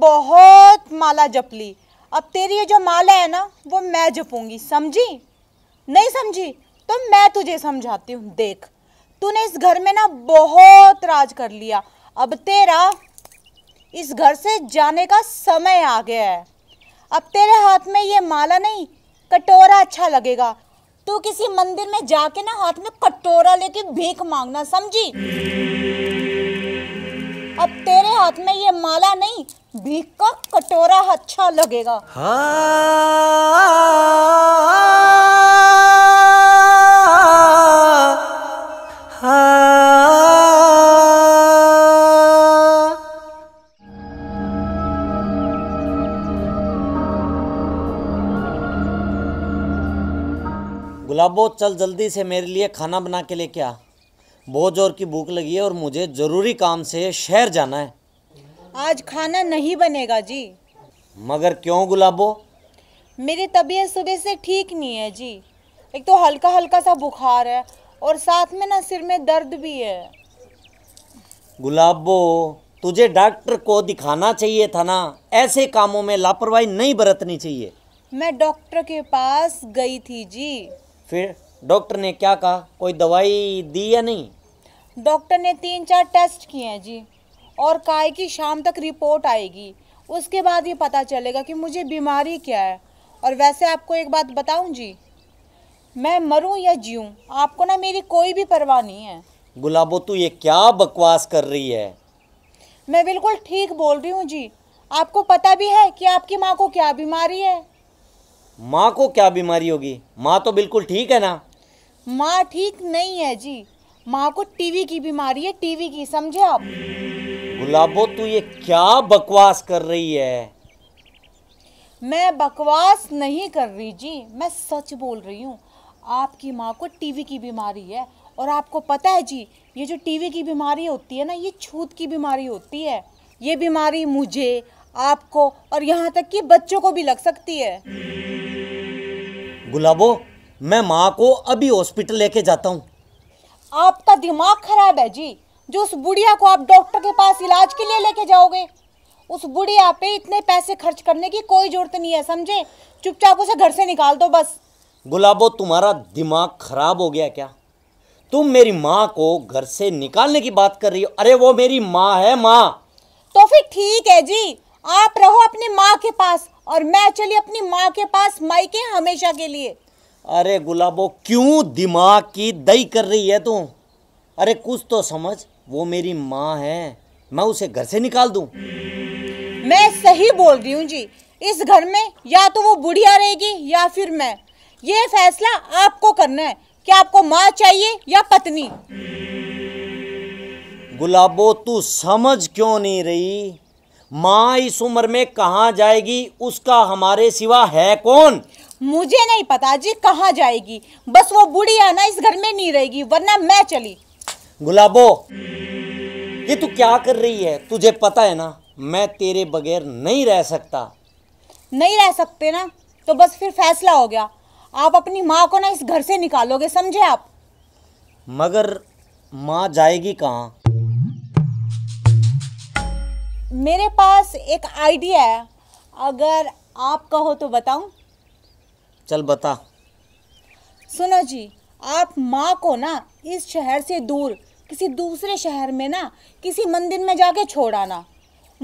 बहुत माला जप ली अब तेरी ये जो माला है ना वो मैं जपूंगी समझी नहीं समझी तो मैं तुझे समझाती हूँ देख तूने इस घर में ना बहुत राज कर लिया अब तेरा इस घर से जाने का समय आ गया है अब तेरे हाथ में ये माला नहीं कटोरा अच्छा लगेगा तू किसी मंदिर में जाके ना हाथ में कटोरा लेके भीख मांगना समझी अब तेरे हाथ में ये माला नहीं घी का कटोरा अच्छा लगेगा गुलाबो चल जल्दी से मेरे लिए खाना बना के लेके आ बहुत जोर की भूख लगी है और मुझे ज़रूरी काम से शहर जाना है आज खाना नहीं बनेगा जी मगर क्यों गुलाबो मेरी तबीयत सुबह से ठीक नहीं है जी एक तो हल्का हल्का सा बुखार है और साथ में ना सिर में दर्द भी है गुलाबो तुझे डॉक्टर को दिखाना चाहिए था ना ऐसे कामों में लापरवाही नहीं बरतनी चाहिए मैं डॉक्टर के पास गई थी जी फिर डॉक्टर ने क्या कहा कोई दवाई दी या नहीं डॉक्टर ने तीन चार टेस्ट किए हैं जी और काय की शाम तक रिपोर्ट आएगी उसके बाद ये पता चलेगा कि मुझे बीमारी क्या है और वैसे आपको एक बात बताऊं जी मैं मरूं या जीऊं आपको ना मेरी कोई भी परवाह नहीं है गुलाबो तू ये क्या बकवास कर रही है मैं बिल्कुल ठीक बोल रही हूँ जी आपको पता भी है कि आपकी माँ को क्या बीमारी है माँ को क्या बीमारी होगी माँ तो बिल्कुल ठीक है ना माँ ठीक नहीं है जी माँ को टीवी की बीमारी है टीवी की समझे आप गुलाबो तू ये क्या बकवास कर रही है मैं बकवास नहीं कर रही जी मैं सच बोल रही हूँ आपकी माँ को टीवी की बीमारी है और आपको पता है जी ये जो टीवी की बीमारी होती है ना ये छूत की बीमारी होती है ये बीमारी मुझे आपको और यहाँ तक कि बच्चों को भी लग सकती है गुलाबो मैं माँ को अभी हॉस्पिटल लेके जाता हूँ आपका दिमाग खराब है जी जो उस बुढ़िया को आप डॉक्टर के पास इलाज के लिए लेके जाओगे उस बुढ़िया पे इतने पैसे खर्च करने की कोई जरूरत नहीं है समझे चुपचाप उसे घर से निकाल दो बस गुलाबो तुम्हारा दिमाग खराब हो गया क्या तुम मेरी माँ को घर से निकालने की बात कर रही हो अरे वो मेरी माँ है माँ तो फिर ठीक है जी आप रहो अपनी माँ के पास और मैं चली अपनी माँ के पास माई के हमेशा के लिए अरे गुलाबो क्यों दिमाग की दई कर रही है तू अरे कुछ तो समझ वो मेरी माँ है मैं उसे घर से निकाल दूं। मैं सही बोल रही हूँ जी इस घर में या तो वो बुढ़िया रहेगी या फिर मैं ये फैसला आपको करना है कि आपको माँ चाहिए या पत्नी गुलाबो तू समझ क्यों नहीं रही माँ इस उम्र में कहाँ जाएगी उसका हमारे सिवा है कौन मुझे नहीं पता जी कहाँ जाएगी बस वो बुढ़िया ना इस घर में नहीं रहेगी वरना मैं चली गुलाबो ये तू क्या कर रही है तुझे पता है ना मैं तेरे बगैर नहीं रह सकता नहीं रह सकते ना तो बस फिर फैसला हो गया आप अपनी माँ को ना इस घर से निकालोगे समझे आप मगर माँ जाएगी कहाँ मेरे पास एक आइडिया है अगर आप कहो तो बताऊं चल बता सुनो जी आप माँ को ना इस शहर से दूर किसी दूसरे शहर में ना किसी मंदिर में जाके छोड़ाना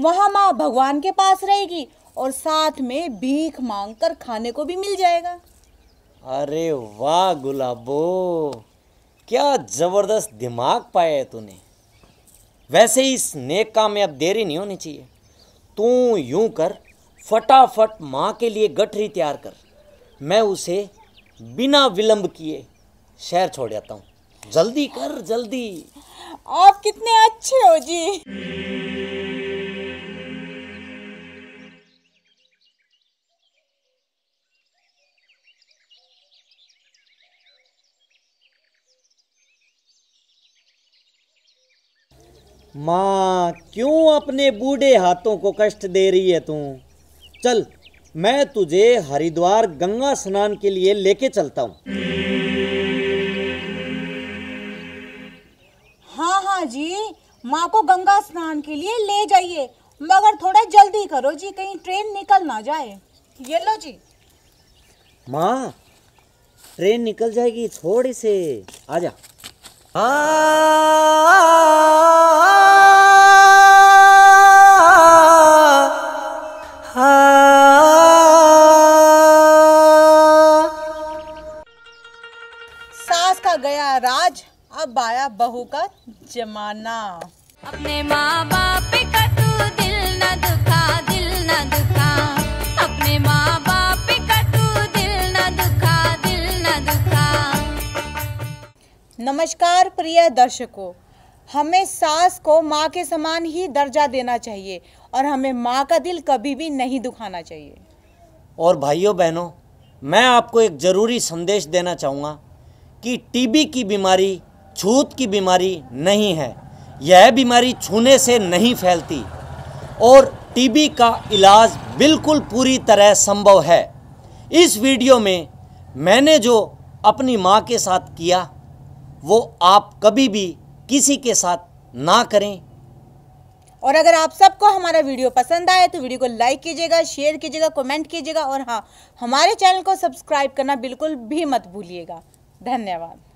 वहाँ माँ भगवान के पास रहेगी और साथ में भीख मांग कर खाने को भी मिल जाएगा अरे वाह गुलाबो क्या ज़बरदस्त दिमाग पाया है तूने वैसे ही इस नेक काम में अब देरी नहीं होनी चाहिए तू यूं कर फटाफट माँ के लिए गठरी तैयार कर मैं उसे बिना विलंब किए शहर छोड़ जाता हूँ जल्दी कर जल्दी आप कितने अच्छे हो जी माँ क्यों अपने बूढ़े हाथों को कष्ट दे रही है तू चल मैं तुझे हरिद्वार गंगा स्नान के लिए लेके चलता हूँ माँ को गंगा स्नान के लिए ले जाइए मगर थोड़ा जल्दी करो जी कहीं ट्रेन निकल ना जाए ये लो जी माँ ट्रेन निकल जाएगी थोड़ी से जा सास का गया राज अब आया बहू का जमाना अपने माँ बाप का तू दिल न दुखा दिल न दुखा अपने माँ बाप का तू दिल न दुखा दिल न दुखा नमस्कार प्रिय दर्शकों हमें सास को माँ के समान ही दर्जा देना चाहिए और हमें माँ का दिल कभी भी नहीं दुखाना चाहिए और भाइयों बहनों मैं आपको एक ज़रूरी संदेश देना चाहूँगा कि टीबी की बीमारी छूत की बीमारी नहीं है यह बीमारी छूने से नहीं फैलती और टीबी का इलाज बिल्कुल पूरी तरह संभव है इस वीडियो में मैंने जो अपनी माँ के साथ किया वो आप कभी भी किसी के साथ ना करें और अगर आप सबको हमारा वीडियो पसंद आए तो वीडियो को लाइक कीजिएगा शेयर कीजिएगा कमेंट कीजिएगा और हाँ हमारे चैनल को सब्सक्राइब करना बिल्कुल भी मत भूलिएगा धन्यवाद